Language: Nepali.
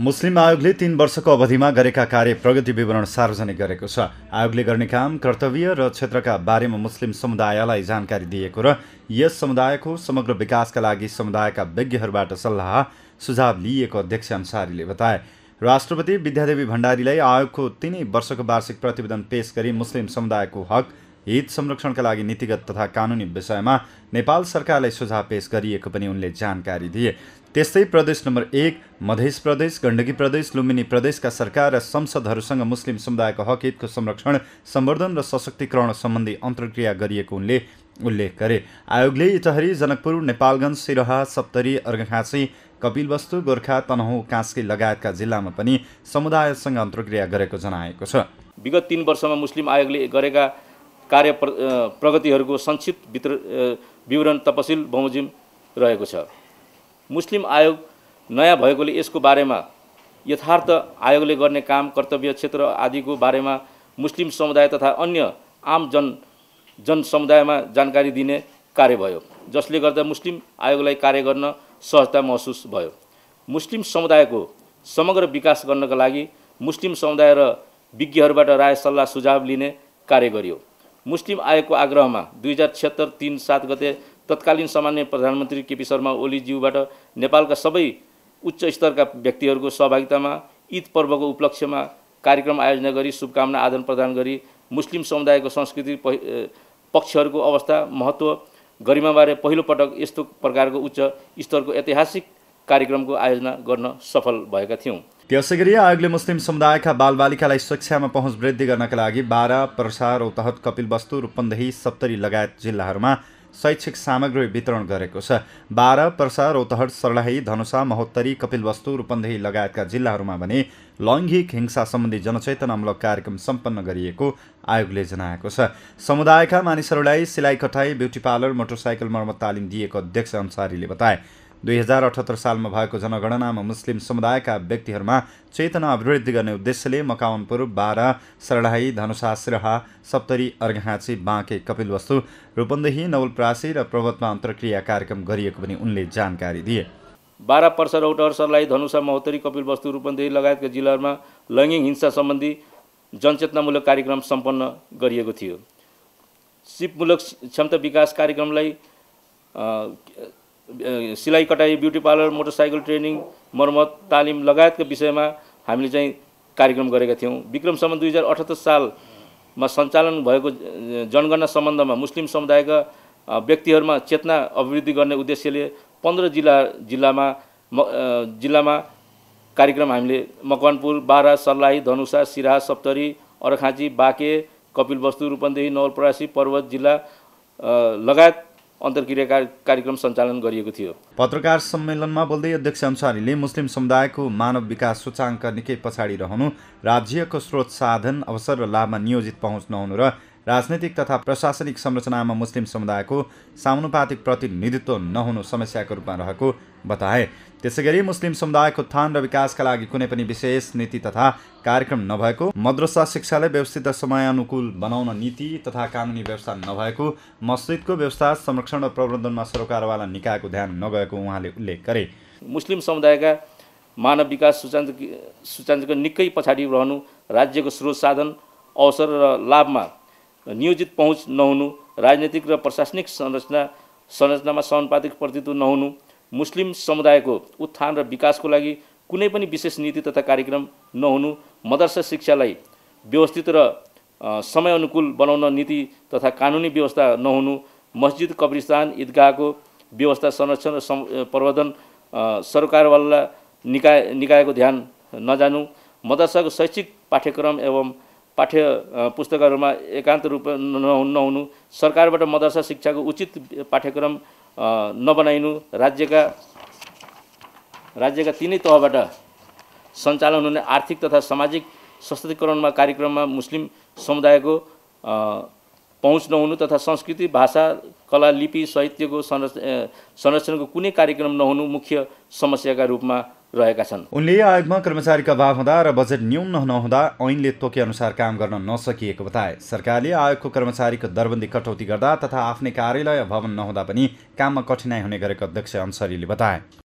मुस्लिम आयोगले तीन वर्षको अवधिमा गरेका कार्य प्रगति विवरण सार्वजनिक गरेको छ आयोगले गर्ने काम कर्तव्य र क्षेत्रका बारेमा मुस्लिम समुदायलाई जानकारी दिएको र यस समुदायको समग्र विकासका लागि समुदायका विज्ञहरूबाट सल्लाह सुझाव लिएको अध्यक्ष अन्सारीले बताए राष्ट्रपति विद्यादेवी भण्डारीलाई आयोगको तिनै वर्षको वार्षिक प्रतिवेदन पेश गरी मुस्लिम समुदायको हक हित संरक्षणका लागि नीतिगत तथा कानुनी विषयमा नेपाल सरकारलाई सुझाव पेश गरिएको पनि उनले जानकारी दिए त्यस्तै प्रदेश नम्बर एक मधेस प्रदेश गण्डकी प्रदेश लुम्बिनी प्रदेशका सरकार र संसदहरूसँग मुस्लिम समुदायको हक हितको संरक्षण सम्वर्धन र सशक्तिकरण सम्बन्धी अन्तर्क्रिया गरिएको उनले उल्लेख गरे आयोगले इटहरी जनकपुर नेपालगञ्ज सिरोहा सप्तरी अर्घखाँसी कपिलवस्तु गोर्खा तनहुँ कास्की लगायतका जिल्लामा पनि समुदायसँग अन्तर्क्रिया गरेको जनाएको छ विगत तिन वर्षमा मुस्लिम आयोगले गरेका कार्य प्र प्रगतिहरूको संक्षिप्त वितर विवरण तपसिल बमोजिम रहेको छ मुस्लिम आयोग नयाँ भएकोले यसको बारेमा यथार्थ आयोगले गर्ने काम कर्तव्य क्षेत्र आदिको बारेमा मुस्लिम समुदाय तथा अन्य आम जन जनसमुदायमा जानकारी दिने कार्य भयो जसले गर्दा मुस्लिम आयोगलाई कार्य गर्न सहजता महसुस भयो मुस्लिम समुदायको समग्र विकास गर्नका लागि मुस्लिम समुदाय र विज्ञहरूबाट राय सल्लाह सुझाव लिने कार्य गरियो मुस्लिम आयोगको आग्रहमा दुई हजार छिहत्तर तिन सात गते तत्कालीन सामान्य प्रधानमन्त्री केपी शर्मा ओलीज्यूबाट नेपालका सबै उच्च स्तरका व्यक्तिहरूको सहभागितामा ईद पर्वको उपलक्ष्यमा कार्यक्रम आयोजना गरी शुभकामना आदान प्रदान गरी मुस्लिम समुदायको सांस्कृतिक पक्षहरूको अवस्था महत्त्व गरिमाबारे पहिलोपटक यस्तो प्रकारको उच्च स्तरको ऐतिहासिक कार्यक्रमको आयोजना गर्न सफल भएका थियौँ त्यसै गरी आयोगले मुस्लिम समुदायका बालबालिकालाई शिक्षामा पहुँच वृद्धि गर्नका लागि बाह्र प्रसार औतहत कपिल वस्तु रूपन्देही सप्तरी लगायत जिल्लाहरूमा शैक्षिक सामग्री वितरण गरेको छ बाह्र पर्सा रौतहट सर्लाही धनुषा महोत्तरी कपिलवस्तु रूपन्देही लगायतका जिल्लाहरूमा भने लैङ्गिक हिंसा सम्बन्धी जनचेतनामूलक कार्यक्रम सम्पन्न गरिएको आयोगले जनाएको छ समुदायका मानिसहरूलाई सिलाइ कटाई ब्युटी पार्लर मोटरसाइकल मर्मत तालिम दिएको अध्यक्ष अन्सारीले बताए दुई हजार अठहत्तर सालमा भएको जनगणनामा मुस्लिम समुदायका व्यक्तिहरूमा चेतना अभिवृद्धि गर्ने उद्देश्यले मकावनपुर बाह्र बारा धनुषा सिरहा सप्तरी अर्घाँची बाँके कपिलवस्तु रूपन्देही नवलप्रासी र पर्वतमा अन्तर्क्रिया कार्यक्रम गरिएको पनि उनले जानकारी दिए बाह्र पर्सा रौटहर सरलाई धनुषा महोत्तरी कपिलवस्तु रूपन्देही लगायतका जिल्लाहरूमा लैङ्गिक हिंसा सम्बन्धी जनचेतनामूलक कार्यक्रम सम्पन्न गरिएको थियो सिपमूलक क्षमता विकास कार्यक्रमलाई सिलाइ कटाई ब्युटी पार्लर मोटरसाइकल ट्रेनिङ मर्मत तालिम लगायतका विषयमा हामीले चाहिँ कार्यक्रम गरेका थियौँ विक्रमसम्म दुई हजार अठहत्तर सालमा सञ्चालन भएको जनगणना सम्बन्धमा मुस्लिम समुदायका व्यक्तिहरूमा चेतना अभिवृद्धि गर्ने उद्देश्यले पन्ध्र जिल्ला जिल्लामा म जिल्लामा कार्यक्रम हामीले मकवानपुर बारा सर्लाही धनुषा सिराहा सप्तरी अरखाँची बाके कपिलवस्तु रूपन्देही नवलपरासी पर्वत जिल्ला लगायत अन्तर्क्रिया कार्यक्रम सञ्चालन गरिएको थियो पत्रकार सम्मेलनमा बोल्दै अध्यक्ष अन्सारीले मुस्लिम समुदायको मानव विकास सूचाङ्क निकै पछाडि रहनु राज्यको स्रोत साधन अवसर र लाभमा नियोजित पहुँच नहुनु र राजनैतिक तथा प्रशासनिक संरचनामा मुस्लिम समुदायको सामानुपातिक प्रतिनिधित्व नहुनु समस्याको रूपमा रहेको बताए त्यसै गरी मुस्लिम समुदायको उत्थान र विकासका लागि कुनै पनि विशेष नीति तथा कार्यक्रम नभएको मद्रसा शिक्षालाई व्यवस्थित र समयानुकूल बनाउन नीति तथा कानुनी व्यवस्था नभएको मस्जिदको व्यवस्था संरक्षण र प्रबन्धनमा सरकारवाला निकायको ध्यान नगएको उहाँले उल्लेख गरे मुस्लिम समुदायका मानव विकास सूचाङ्क सूचाङ्क निकै पछाडि रहनु राज्यको स्रोत साधन अवसर र लाभमा नियोजित पहुँच नहुनु राजनैतिक र प्रशासनिक संरचना संरचनामा समानुपातिक प्रतित्व नहुनु मुस्लिम समुदायको उत्थान र विकासको लागि कुनै पनि विशेष नीति तथा कार्यक्रम नहुनु मदरसा शिक्षालाई व्यवस्थित र समयअनुकूल बनाउन नीति तथा कानुनी व्यवस्था नहुनु मस्जिद कब्रिस्तान ईदगाहको व्यवस्था संरक्षण र सम प्रवर्धन सरकारवाला निकाय निकायको ध्यान नजानु मदरसाको शैक्षिक पाठ्यक्रम एवं पाठ्य पुस्तकहरूमा एकान्त रूप नहुनु सरकारबाट मदरसा शिक्षाको उचित पाठ्यक्रम नबनाइनु राज्यका राज्यका तिनै तहबाट सञ्चालन हुने आर्थिक तथा सामाजिक सशक्तिकरणमा कार्यक्रममा मुस्लिम समुदायको पहुँच नहुनु तथा संस्कृति भाषा कला लिपि साहित्यको संरच संरक्षणको कुनै कार्यक्रम नहुनु मुख्य समस्याका रूपमा रहेका छन् उनले आयोगमा कर्मचारीको अभाव हुँदा र बजेट न्यून नहुँदा ऐनले तोके अनुसार काम गर्न नसकिएको बताए सरकारले आयोगको कर्मचारीको दरबन्दी कटौती गर्दा तथा आफ्नै कार्यालय भवन नहुँदा पनि काममा कठिनाई हुने गरेको अध्यक्ष अन्सरीले बताए